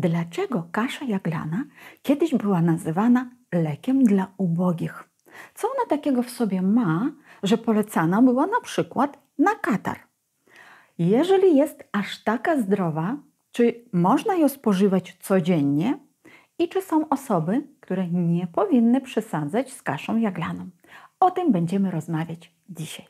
dlaczego kasza jaglana kiedyś była nazywana lekiem dla ubogich. Co ona takiego w sobie ma, że polecana była na przykład na katar? Jeżeli jest aż taka zdrowa, czy można ją spożywać codziennie i czy są osoby, które nie powinny przesadzać z kaszą jaglaną? O tym będziemy rozmawiać dzisiaj.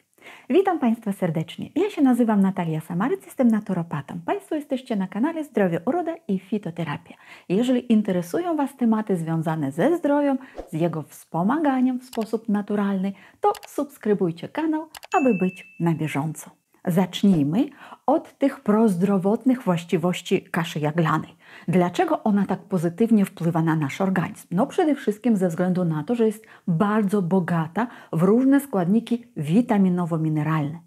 Witam Państwa serdecznie. Ja się nazywam Natalia Samaryc, jestem naturopatą. Państwo jesteście na kanale Zdrowie, Uroda i Fitoterapia. Jeżeli interesują Was tematy związane ze zdrowiem, z jego wspomaganiem w sposób naturalny, to subskrybujcie kanał, aby być na bieżąco zacznijmy od tych prozdrowotnych właściwości kaszy jaglanej. Dlaczego ona tak pozytywnie wpływa na nasz organizm? No przede wszystkim ze względu na to, że jest bardzo bogata w różne składniki witaminowo-mineralne.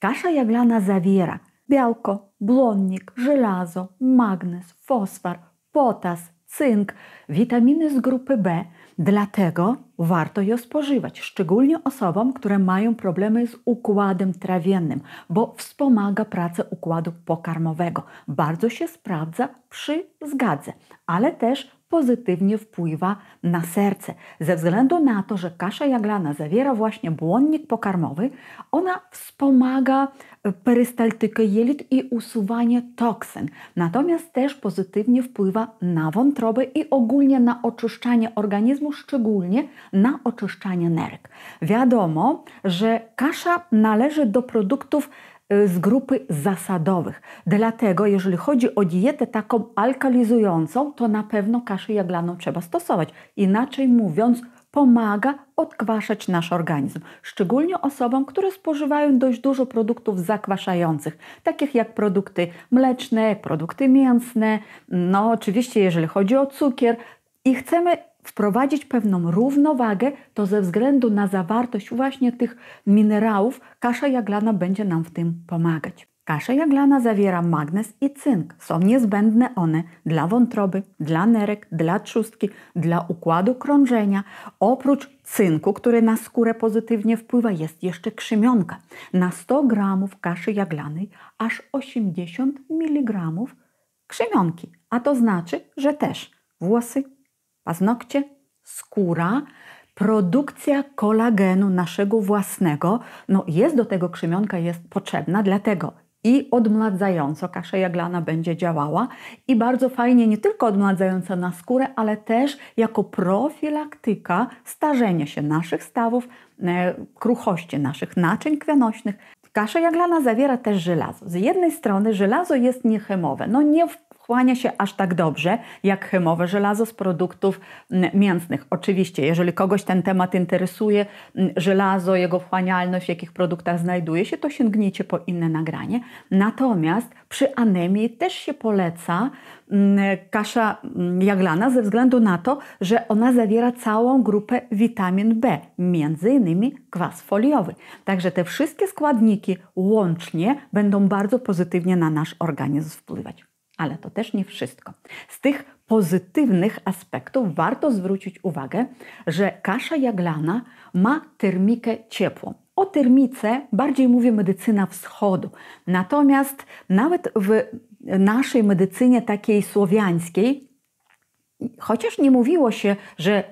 Kasza jaglana zawiera białko, błonnik, żelazo, magnez, fosfor, potas, cynk, witaminy z grupy B, dlatego warto je spożywać, szczególnie osobom, które mają problemy z układem trawiennym, bo wspomaga pracę układu pokarmowego. Bardzo się sprawdza przy zgadze, ale też pozytywnie wpływa na serce. Ze względu na to, że kasza jaglana zawiera właśnie błonnik pokarmowy, ona wspomaga e, perystaltykę jelit i usuwanie toksyn. Natomiast też pozytywnie wpływa na wątrobę i ogólnie na oczyszczanie organizmu, szczególnie na oczyszczanie nerek. Wiadomo, że kasza należy do produktów Y, z grupy zasadowych. Dlatego, jeżeli chodzi o dietę taką alkalizującą, to na pewno kaszę jaglaną trzeba stosować. Inaczej mówiąc, pomaga odkwaszać nasz organizm, szczególnie osobom, które spożywają dość dużo produktów zakwaszających, takich jak produkty mleczne, produkty mięsne, no oczywiście jeżeli chodzi o cukier i chcemy wprowadzić pewną równowagę, to ze względu na zawartość właśnie tych minerałów kasza jaglana będzie nam w tym pomagać. Kasza jaglana zawiera magnez i cynk. Są niezbędne one dla wątroby, dla nerek, dla trzustki, dla układu krążenia. Oprócz cynku, który na skórę pozytywnie wpływa, jest jeszcze krzymionka. Na 100 gramów kaszy jaglanej aż 80 mg krzymionki, a to znaczy, że też włosy, paznokcie, skóra, produkcja kolagenu naszego własnego, no jest do tego krzemionka jest potrzebna, dlatego i odmładzająco kasza jaglana będzie działała i bardzo fajnie nie tylko odmładzająca na skórę, ale też jako profilaktyka starzenia się naszych stawów, e, kruchości naszych naczyń krwionośnych. Kasza jaglana zawiera też żelazo. Z jednej strony żelazo jest niechemowe, no nie w wchłania się aż tak dobrze jak chemowe żelazo z produktów mięsnych. Oczywiście, jeżeli kogoś ten temat interesuje, żelazo, jego wchłanialność, w jakich produktach znajduje się, to sięgnijcie po inne nagranie. Natomiast przy anemii też się poleca kasza jaglana ze względu na to, że ona zawiera całą grupę witamin B, między innymi kwas foliowy. Także te wszystkie składniki łącznie będą bardzo pozytywnie na nasz organizm wpływać. Ale to też nie wszystko. Z tych pozytywnych aspektów warto zwrócić uwagę, że kasza jaglana ma termikę ciepłą. O termice bardziej mówi medycyna wschodu. Natomiast nawet w naszej medycynie takiej słowiańskiej, chociaż nie mówiło się, że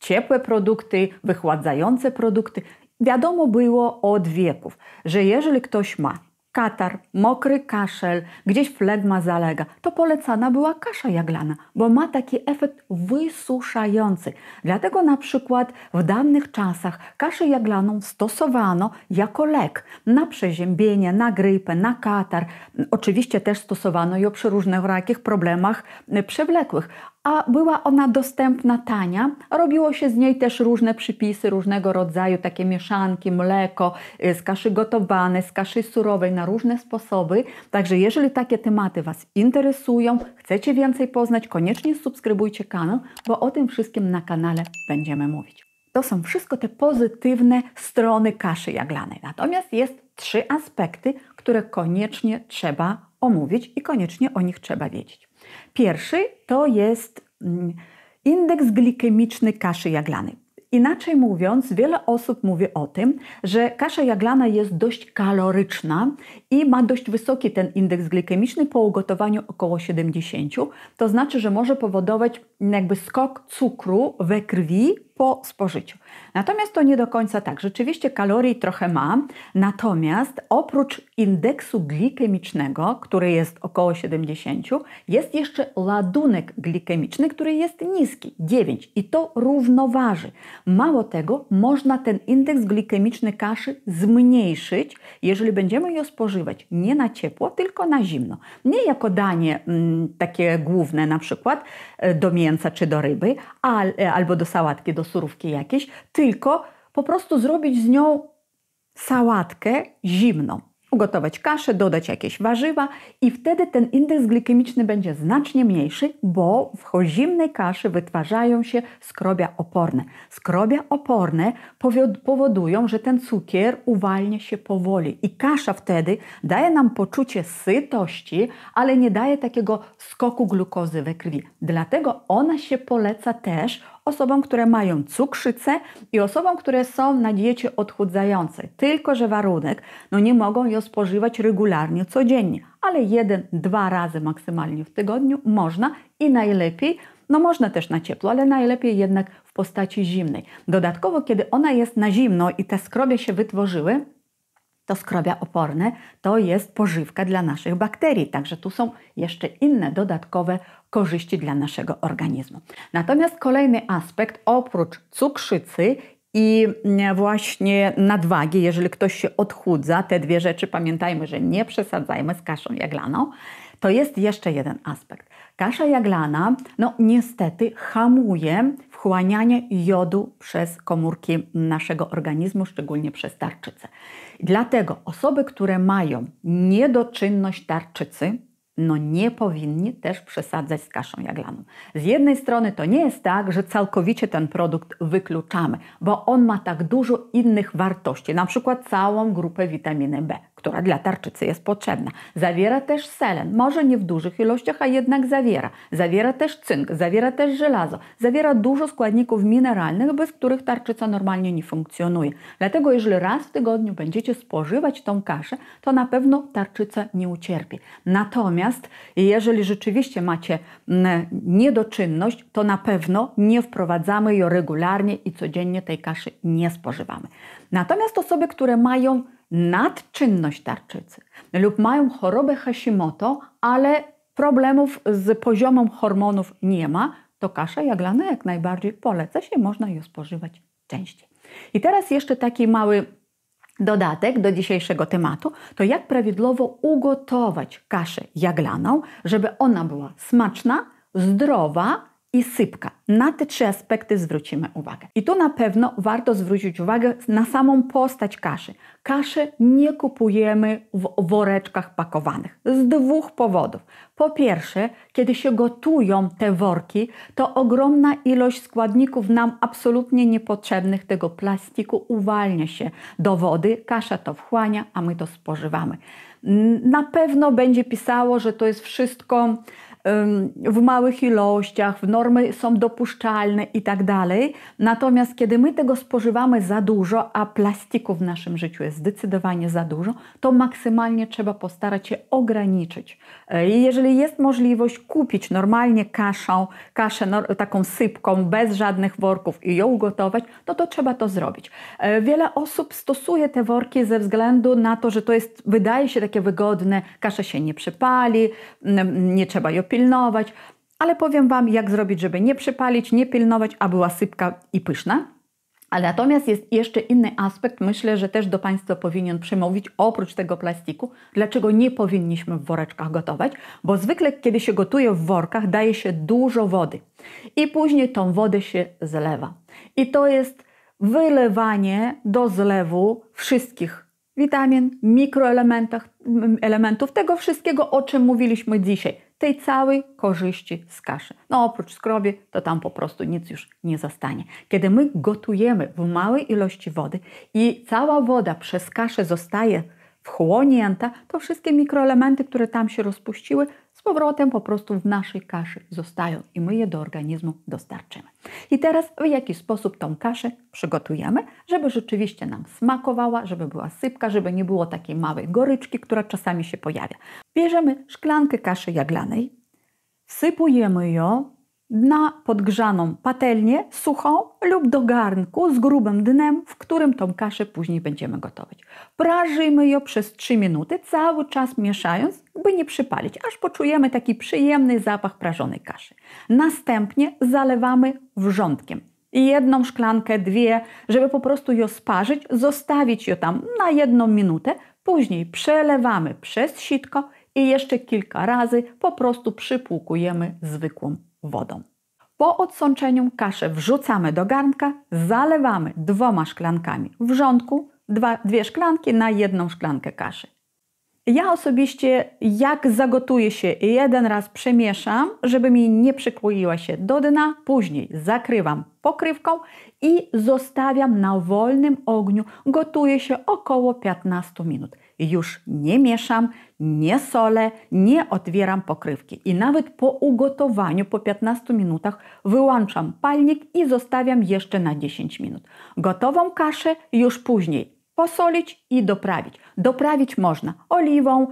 ciepłe produkty, wychładzające produkty, wiadomo było od wieków, że jeżeli ktoś ma katar, mokry kaszel, gdzieś flegma zalega, to polecana była kasza jaglana, bo ma taki efekt wysuszający. Dlatego na przykład w dawnych czasach kaszę jaglaną stosowano jako lek na przeziębienie, na grypę, na katar. Oczywiście też stosowano ją przy różnych problemach przewlekłych, a była ona dostępna tania. Robiło się z niej też różne przypisy różnego rodzaju, takie mieszanki, mleko y, z kaszy gotowane, z kaszy surowej na różne sposoby. Także jeżeli takie tematy Was interesują, chcecie więcej poznać, koniecznie subskrybujcie kanał, bo o tym wszystkim na kanale będziemy mówić. To są wszystko te pozytywne strony kaszy jaglanej. Natomiast jest trzy aspekty, które koniecznie trzeba omówić i koniecznie o nich trzeba wiedzieć. Pierwszy to jest mm, indeks glikemiczny kaszy jaglanej. Inaczej mówiąc, wiele osób mówi o tym, że kasza jaglana jest dość kaloryczna i ma dość wysoki ten indeks glikemiczny po ugotowaniu około 70. To znaczy, że może powodować jakby skok cukru we krwi po spożyciu. Natomiast to nie do końca tak. Rzeczywiście kalorii trochę ma, natomiast oprócz indeksu glikemicznego, który jest około 70, jest jeszcze ładunek glikemiczny, który jest niski 9 i to równoważy. Mało tego, można ten indeks glikemiczny kaszy zmniejszyć, jeżeli będziemy ją spożywać nie na ciepło, tylko na zimno. Nie jako danie mm, takie główne, na przykład e, do mięsa czy do ryby, al, e, albo do sałatki, do surówki jakieś, tylko po prostu zrobić z nią sałatkę zimną. Ugotować kaszę, dodać jakieś warzywa i wtedy ten indeks glikemiczny będzie znacznie mniejszy, bo w zimnej kaszy wytwarzają się skrobia oporne. Skrobia oporne powodują, że ten cukier uwalnia się powoli i kasza wtedy daje nam poczucie sytości, ale nie daje takiego skoku glukozy we krwi. Dlatego ona się poleca też osobom, które mają cukrzycę i osobom, które są na diecie odchudzającej. Tylko, że warunek, no nie mogą ją spożywać regularnie, codziennie, ale jeden, dwa razy maksymalnie w tygodniu można i najlepiej no można też na ciepło, ale najlepiej jednak w postaci zimnej. Dodatkowo, kiedy ona jest na zimno i te skrobie się wytworzyły, to skrobia oporne to jest pożywka dla naszych bakterii. Także tu są jeszcze inne dodatkowe korzyści dla naszego organizmu. Natomiast kolejny aspekt, oprócz cukrzycy i mm, właśnie nadwagi, jeżeli ktoś się odchudza, te dwie rzeczy pamiętajmy, że nie przesadzajmy z kaszą jaglaną, to jest jeszcze jeden aspekt. Kasza jaglana, no niestety, hamuje wchłanianie jodu przez komórki naszego organizmu, szczególnie przez tarczycę. Dlatego osoby, które mają niedoczynność tarczycy, no nie powinni też przesadzać z kaszą jaglaną. Z jednej strony to nie jest tak, że całkowicie ten produkt wykluczamy, bo on ma tak dużo innych wartości, na przykład całą grupę witaminy B, która dla tarczycy jest potrzebna. Zawiera też selen, może nie w dużych ilościach, a jednak zawiera. Zawiera też cynk, zawiera też żelazo, zawiera dużo składników mineralnych, bez których tarczyca normalnie nie funkcjonuje. Dlatego jeżeli raz w tygodniu będziecie spożywać tą kaszę, to na pewno tarczyca nie ucierpi. Natomiast jeżeli rzeczywiście macie mm, niedoczynność, to na pewno nie wprowadzamy ją regularnie i codziennie tej kaszy nie spożywamy. Natomiast osoby, które mają nadczynność tarczycy lub mają chorobę Hashimoto, ale problemów z poziomem hormonów nie ma, to kasza jaglana jak najbardziej poleca się, można ją spożywać częściej. I teraz jeszcze taki mały dodatek do dzisiejszego tematu, to jak prawidłowo ugotować kaszę jaglaną, żeby ona była smaczna, zdrowa, i sypka. Na te trzy aspekty zwrócimy uwagę. I tu na pewno warto zwrócić uwagę na samą postać kaszy. Kaszy nie kupujemy w woreczkach pakowanych z dwóch powodów. Po pierwsze, kiedy się gotują te worki, to ogromna ilość składników nam absolutnie niepotrzebnych tego plastiku uwalnia się do wody, kasza to wchłania, a my to spożywamy. Na pewno będzie pisało, że to jest wszystko w małych ilościach, normy są dopuszczalne i tak dalej. Natomiast kiedy my tego spożywamy za dużo, a plastiku w naszym życiu jest zdecydowanie za dużo, to maksymalnie trzeba postarać się ograniczyć. E, jeżeli jest możliwość kupić normalnie kaszą, kaszę taką sypką, bez żadnych worków i ją ugotować, to no to trzeba to zrobić. E, wiele osób stosuje te worki ze względu na to, że to jest, wydaje się takie wygodne, kasza się nie przypali, mm, nie trzeba ją pilnować, ale powiem Wam, jak zrobić, żeby nie przypalić, nie pilnować, a była sypka i pyszna. Ale natomiast jest jeszcze inny aspekt, myślę, że też do Państwa powinien przemówić, oprócz tego plastiku, dlaczego nie powinniśmy w woreczkach gotować, bo zwykle kiedy się gotuje w workach, daje się dużo wody i później tą wodę się zlewa. I to jest wylewanie do zlewu wszystkich witamin, mikroelementach, elementów, tego wszystkiego, o czym mówiliśmy dzisiaj. Tej całej korzyści z kaszy. No oprócz skrobi, to tam po prostu nic już nie zostanie. Kiedy my gotujemy w małej ilości wody i cała woda przez kaszę zostaje wchłonięta, to wszystkie mikroelementy, które tam się rozpuściły, z powrotem po prostu w naszej kaszy zostają i my je do organizmu dostarczymy. I teraz w jaki sposób tą kaszę przygotujemy, żeby rzeczywiście nam smakowała, żeby była sypka, żeby nie było takiej małej goryczki, która czasami się pojawia. Bierzemy szklankę kaszy jaglanej, wsypujemy ją na podgrzaną patelnię suchą lub do garnku z grubym dnem, w którym tą kaszę później będziemy gotować. Prażymy ją przez 3 minuty, cały czas mieszając, by nie przypalić, aż poczujemy taki przyjemny zapach prażonej kaszy. Następnie zalewamy wrzątkiem. Jedną szklankę, dwie, żeby po prostu ją sparzyć, zostawić ją tam na jedną minutę. Później przelewamy przez sitko i jeszcze kilka razy po prostu przypłukujemy zwykłą wodą. Po odsączeniu kaszę wrzucamy do garnka, zalewamy dwoma szklankami wrzątku, dwa, dwie szklanki na jedną szklankę kaszy. Ja osobiście jak zagotuję się jeden raz przemieszam, żeby mi nie przykleiła się do dna, później zakrywam pokrywką i zostawiam na wolnym ogniu. Gotuje się około 15 minut. Już nie mieszam, nie solę, nie otwieram pokrywki. I nawet po ugotowaniu, po 15 minutach, wyłączam palnik i zostawiam jeszcze na 10 minut. Gotową kaszę już później posolić i doprawić. Doprawić można oliwą, e,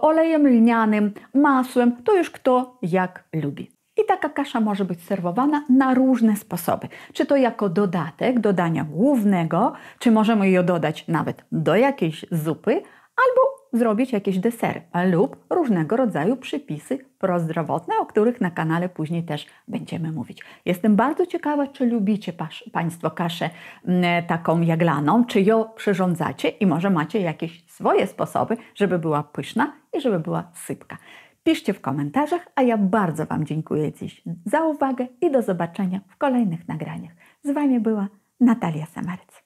olejem lnianym, masłem, to już kto jak lubi. I taka kasza może być serwowana na różne sposoby. Czy to jako dodatek do dania głównego, czy możemy ją dodać nawet do jakiejś zupy, albo zrobić jakieś desery lub różnego rodzaju przypisy prozdrowotne, o których na kanale później też będziemy mówić. Jestem bardzo ciekawa, czy lubicie Państwo kaszę mm, taką jaglaną, czy ją przyrządzacie i może macie jakieś swoje sposoby, żeby była pyszna i żeby była sypka. Piszcie w komentarzach, a ja bardzo Wam dziękuję dziś za uwagę i do zobaczenia w kolejnych nagraniach. Z Wami była Natalia Samaryc.